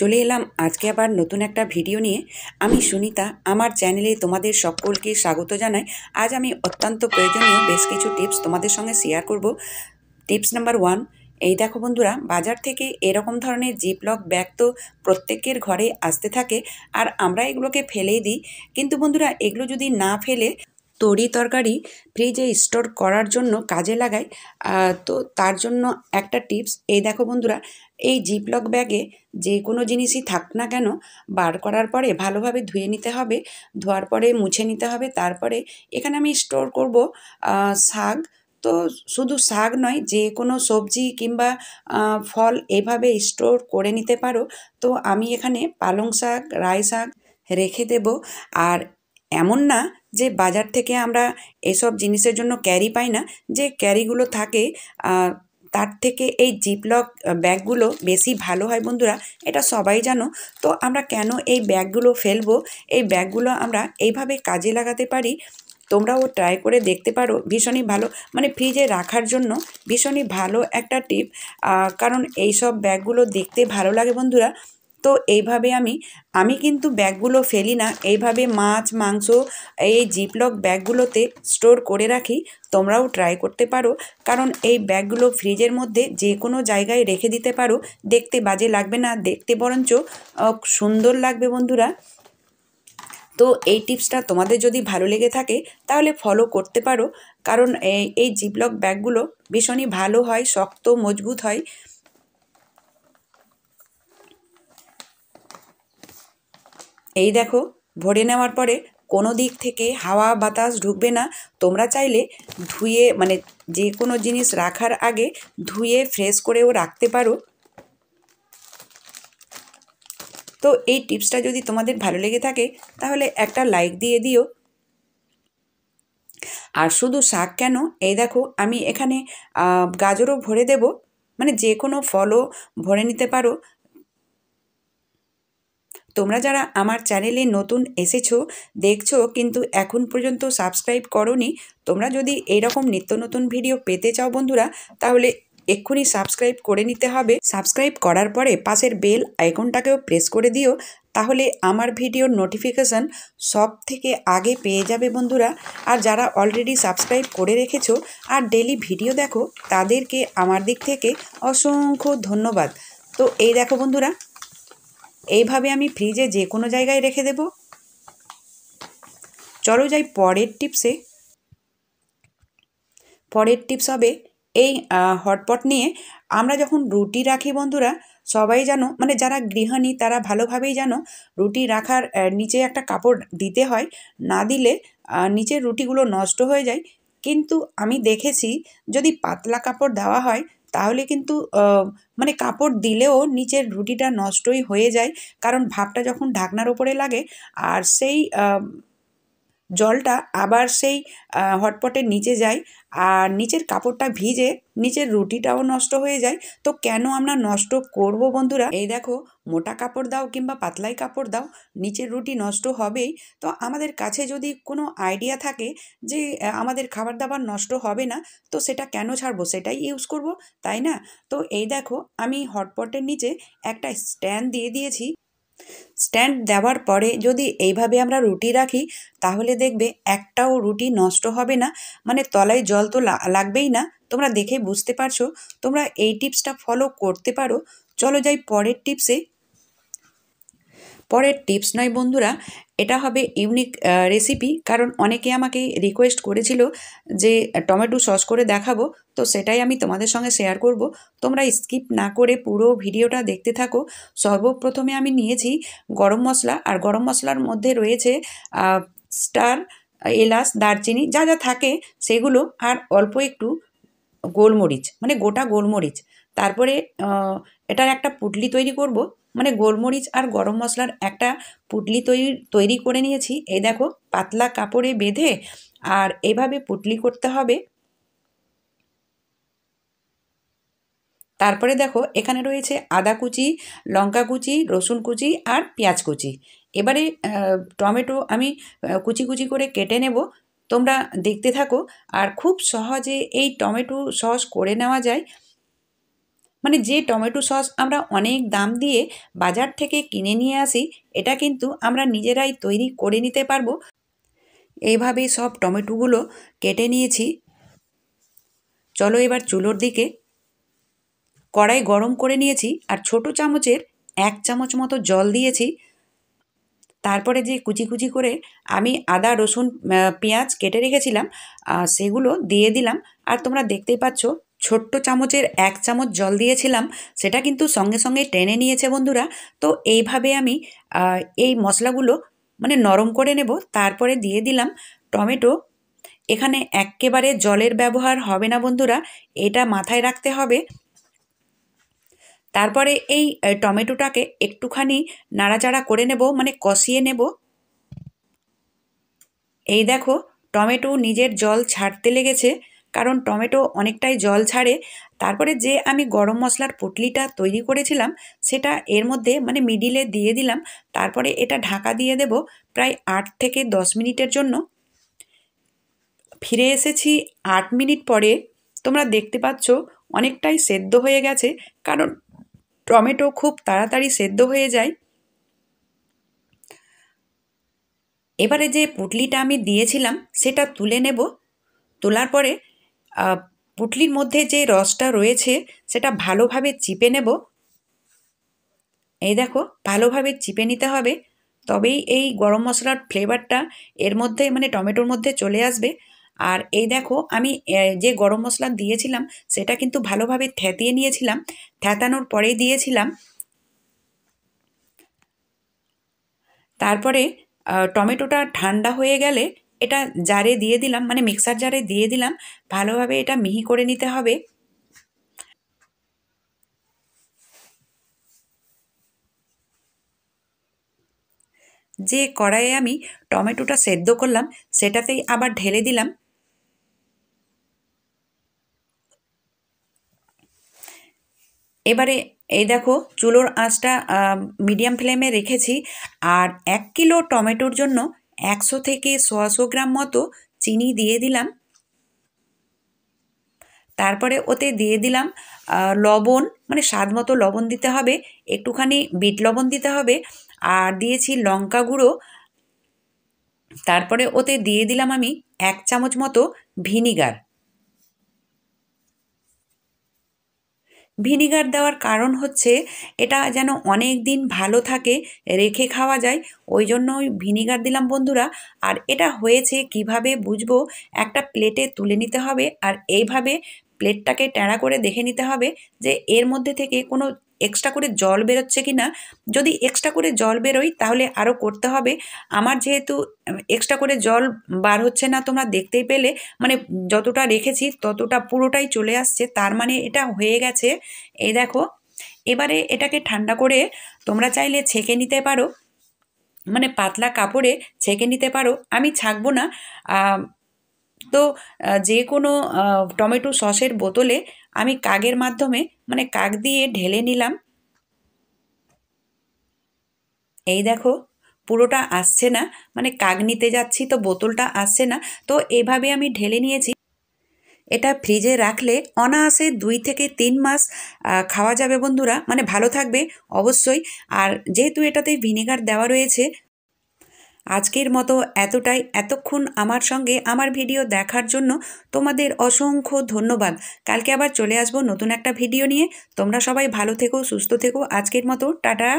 চলে এলাম আজকে আবার নতুন একটা ভিডিও নিয়ে আমি সুনিতা আমার চ্যানেলে তোমাদের সকলকে স্বাগত জানাই আজ আমি অত্যন্ত প্রয়োজনীয় বেশ কিছু টিপস তোমাদের সঙ্গে শেয়ার করব টিপস নাম্বার ওয়ান এই দেখো বন্ধুরা বাজার থেকে এরকম ধরনের জিপলক ব্যাগ তো প্রত্যেকের ঘরে আসতে থাকে আর আমরা এগুলোকে ফেলেই দিই কিন্তু বন্ধুরা এগুলো যদি না ফেলে তরি তরকারি ফ্রিজে স্টোর করার জন্য কাজে লাগাই তো তার জন্য একটা টিপস এই দেখো বন্ধুরা এই জিপলক ব্যাগে যে কোনো জিনিসই থাক না কেন বার করার পরে ভালোভাবে ধুয়ে নিতে হবে ধোয়ার পরে মুছে নিতে হবে তারপরে এখানে আমি স্টোর করব শাক তো শুধু শাক নয় যে কোনো সবজি কিংবা ফল এভাবে স্টোর করে নিতে পারো তো আমি এখানে পালং শাক রায় শাক রেখে দেব আর এমন না যে বাজার থেকে আমরা এসব জিনিসের জন্য ক্যারি পাই না যে ক্যারিগুলো থাকে তার থেকে এই জিপলক ব্যাগগুলো বেশি ভালো হয় বন্ধুরা এটা সবাই জানো তো আমরা কেন এই ব্যাগগুলো ফেলবো এই ব্যাগগুলো আমরা এইভাবে কাজে লাগাতে পারি তোমরাও ট্রাই করে দেখতে পারো ভীষণই ভালো মানে ফ্রিজে রাখার জন্য ভীষণই ভালো একটা টিপ কারণ এই সব ব্যাগগুলো দেখতে ভালো লাগে বন্ধুরা তো এইভাবে আমি আমি কিন্তু ব্যাগগুলো ফেলি না এইভাবে মাছ মাংস এই জিপলক ব্যাগগুলোতে স্টোর করে রাখি তোমরাও ট্রাই করতে পারো কারণ এই ব্যাগগুলো ফ্রিজের মধ্যে যে কোনো জায়গায় রেখে দিতে পারো দেখতে বাজে লাগবে না দেখতে বরঞ্চ সুন্দর লাগবে বন্ধুরা তো এই টিপসটা তোমাদের যদি ভালো লেগে থাকে তাহলে ফলো করতে পারো কারণ এই জিপলক ব্যাগগুলো ভীষণই ভালো হয় শক্ত মজবুত হয় এই দেখো ভরে নেওয়ার পরে কোনো দিক থেকে হাওয়া বাতাস ঢুকবে না তোমরা চাইলে ধুয়ে মানে যে কোনো জিনিস রাখার আগে ধুয়ে ফ্রেশ করেও রাখতে পারো তো এই টিপসটা যদি তোমাদের ভালো লেগে থাকে তাহলে একটা লাইক দিয়ে দিও আর শুধু শাক কেন এই দেখো আমি এখানে গাজরও ভরে দেব মানে যে কোনো ফলও ভরে নিতে পারো তোমরা যারা আমার চ্যানেলে নতুন এসেছো দেখছো কিন্তু এখন পর্যন্ত সাবস্ক্রাইব করনি তোমরা যদি এরকম নিত্য নতুন ভিডিও পেতে চাও বন্ধুরা তাহলে এক্ষুনি সাবস্ক্রাইব করে নিতে হবে সাবস্ক্রাইব করার পরে পাশের বেল আইকনটাকেও প্রেস করে দিও তাহলে আমার ভিডিওর নোটিফিকেশান সব থেকে আগে পেয়ে যাবে বন্ধুরা আর যারা অলরেডি সাবস্ক্রাইব করে রেখেছো আর ডেলি ভিডিও দেখো তাদেরকে আমার দিক থেকে অসংখ্য ধন্যবাদ তো এই দেখো বন্ধুরা এইভাবে আমি ফ্রিজে যে কোনো জায়গায় রেখে দেব চলো যাই পরের টিপসে পরের টিপস হবে এই হটপট নিয়ে আমরা যখন রুটি রাখি বন্ধুরা সবাই জানো মানে যারা গৃহিণী তারা ভালোভাবেই জানো রুটি রাখার নিচে একটা কাপড় দিতে হয় না দিলে নিচের রুটিগুলো নষ্ট হয়ে যায় কিন্তু আমি দেখেছি যদি পাতলা কাপড় দেওয়া হয় তাহলে কিন্তু মানে কাপড় দিলেও নিচের রুটিটা নষ্টই হয়ে যায় কারণ ভাপটা যখন ঢাকনার ওপরে লাগে আর সেই জলটা আবার সেই হটপটের নিচে যায় আর নিচের কাপড়টা ভিজে নিচের রুটিটাও নষ্ট হয়ে যায় তো কেন আমরা নষ্ট করব বন্ধুরা এই দেখো মোটা কাপড় দাও কিংবা পাতলাই কাপড় দাও নিচের রুটি নষ্ট হবেই তো আমাদের কাছে যদি কোনো আইডিয়া থাকে যে আমাদের খাবার দাবার নষ্ট হবে না তো সেটা কেন ছাড়বো সেটাই ইউজ করব তাই না তো এই দেখো আমি হটপটের নিচে একটা স্ট্যান্ড দিয়ে দিয়েছি স্ট্যান্ড দেওয়ার পরে যদি এইভাবে আমরা রুটি রাখি তাহলে দেখবে একটাও রুটি নষ্ট হবে না মানে তলায় জল তো লাগবেই না তোমরা দেখে বুঝতে পারছো তোমরা এই টিপসটা ফলো করতে পারো চলো যাই পরের টিপসে পরের টিপস নয় বন্ধুরা এটা হবে ইউনিক রেসিপি কারণ অনেকে আমাকে রিকোয়েস্ট করেছিল যে টমেটো সস করে দেখাবো তো সেটাই আমি তোমাদের সঙ্গে শেয়ার করব তোমরা স্কিপ না করে পুরো ভিডিওটা দেখতে থাকো সর্বপ্রথমে আমি নিয়েছি গরম মশলা আর গরম মশলার মধ্যে রয়েছে স্টার এলাচ দারচিনি যা যা থাকে সেগুলো আর অল্প একটু গোলমরিচ মানে গোটা গোলমরিচ তারপরে এটার একটা পুটলি তৈরি করব মানে গোলমরিচ আর গরম মশলার একটা পুটলি তৈরি তৈরি করে নিয়েছি এই দেখো পাতলা কাপড়ে বেঁধে আর এভাবে পুটলি করতে হবে তারপরে দেখো এখানে রয়েছে আদা কুচি লঙ্কা কুচি রসুন কুচি আর পেঁয়াজ কুচি এবারে টমেটো আমি কুচি কুচি করে কেটে নেব তোমরা দেখতে থাকো আর খুব সহজে এই টমেটো সস করে নেওয়া যায় মানে যে টমেটো সস আমরা অনেক দাম দিয়ে বাজার থেকে কিনে নিয়ে আসি এটা কিন্তু আমরা নিজেরাই তৈরি করে নিতে পারবো এইভাবে সব টমেটোগুলো কেটে নিয়েছি চলো এবার চুলোর দিকে কড়াই গরম করে নিয়েছি আর ছোট চামচের এক চামচ মতো জল দিয়েছি তারপরে যে কুচি কুচি করে আমি আদা রসুন পেঁয়াজ কেটে রেখেছিলাম সেগুলো দিয়ে দিলাম আর তোমরা দেখতেই পাচ্ছ ছোট্ট চামচের এক চামচ জল দিয়েছিলাম সেটা কিন্তু সঙ্গে সঙ্গে টেনে নিয়েছে বন্ধুরা তো এইভাবে আমি এই মশলাগুলো মানে নরম করে নেব তারপরে দিয়ে দিলাম টমেটো এখানে একেবারে জলের ব্যবহার হবে না বন্ধুরা এটা মাথায় রাখতে হবে তারপরে এই টমেটোটাকে একটুখানি নাড়াচাড়া করে নেব মানে কষিয়ে নেব এই দেখো টমেটো নিজের জল ছাড়তে লেগেছে কারণ টমেটো অনেকটাই জল ছাড়ে তারপরে যে আমি গরম মশলার পুটলিটা তৈরি করেছিলাম সেটা এর মধ্যে মানে মিডিলে দিয়ে দিলাম তারপরে এটা ঢাকা দিয়ে দেব প্রায় আট থেকে দশ মিনিটের জন্য ফিরে এসেছি আট মিনিট পরে তোমরা দেখতে পাচ্ছ অনেকটাই সেদ্ধ হয়ে গেছে কারণ টমেটো খুব তাড়াতাড়ি সেদ্ধ হয়ে যায় এবারে যে পুটলিটা আমি দিয়েছিলাম সেটা তুলে নেব তোলার পরে পুটলির মধ্যে যে রসটা রয়েছে সেটা ভালোভাবে চিপে নেব এই দেখো ভালোভাবে চিপে নিতে হবে তবেই এই গরম মশলার ফ্লেভারটা এর মধ্যে মানে টমেটোর মধ্যে চলে আসবে আর এই দেখো আমি যে গরম মশলা দিয়েছিলাম সেটা কিন্তু ভালোভাবে থ্যাতিয়ে নিয়েছিলাম থ্যাতানোর পরেই দিয়েছিলাম তারপরে টমেটোটা ঠান্ডা হয়ে গেলে এটা জারে দিয়ে দিলাম মানে মিক্সার জারে দিয়ে দিলাম ভালোভাবে এটা মিহি করে নিতে হবে যে কড়াইয়ে আমি টমেটোটা সেদ্ধ করলাম সেটাতেই আবার ঢেলে দিলাম এবারে এই দেখো চুলোর আঁচটা মিডিয়াম ফ্লেমে রেখেছি আর এক কিলো টমেটোর জন্য একশো থেকে ছশো গ্রাম মতো চিনি দিয়ে দিলাম তারপরে ওতে দিয়ে দিলাম লবণ মানে স্বাদ মতো লবণ দিতে হবে একটুখানি বিট লবণ দিতে হবে আর দিয়েছি লঙ্কা গুঁড়ো তারপরে ওতে দিয়ে দিলাম আমি এক চামচ মতো ভিনিগার ভিনিগার দেওয়ার কারণ হচ্ছে এটা যেন অনেক দিন ভালো থাকে রেখে খাওয়া যায় ওই জন্য ভিনিগার দিলাম বন্ধুরা আর এটা হয়েছে কিভাবে বুঝবো একটা প্লেটে তুলে নিতে হবে আর এইভাবে প্লেটটাকে ট্যাঁড়া করে দেখে নিতে হবে যে এর মধ্যে থেকে কোনো এক্সট্রা করে জল বেরোচ্ছে কি না যদি এক্সট্রা করে জল বেরোয় তাহলে আরও করতে হবে আমার যেহেতু এক্সট্রা করে জল বার হচ্ছে না তোমরা দেখতেই পেলে মানে যতটা রেখেছি ততটা পুরোটাই চলে আসছে তার মানে এটা হয়ে গেছে এই দেখো এবারে এটাকে ঠান্ডা করে তোমরা চাইলে ছেঁকে নিতে পারো মানে পাতলা কাপড়ে ছেঁকে নিতে পারো আমি ছাঁকবো না তো যে কোনো টমেটো সসের বোতলে আমি কাগের মাধ্যমে মানে কাক দিয়ে ঢেলে নিলাম এই দেখো পুরোটা আসছে না মানে কাক নিতে যাচ্ছি তো বোতলটা আসছে না তো এভাবে আমি ঢেলে নিয়েছি এটা ফ্রিজে রাখলে অনায়াসে দুই থেকে তিন মাস খাওয়া যাবে বন্ধুরা মানে ভালো থাকবে অবশ্যই আর যেহেতু এটাতে ভিনেগার দেওয়া রয়েছে আজকের মতো এতটাই এতক্ষণ আমার সঙ্গে আমার ভিডিও দেখার জন্য তোমাদের অসংখ্য ধন্যবাদ কালকে আবার চলে আসবো নতুন একটা ভিডিও নিয়ে তোমরা সবাই ভালো থেকো সুস্থ থেকো আজকের মতো টাটা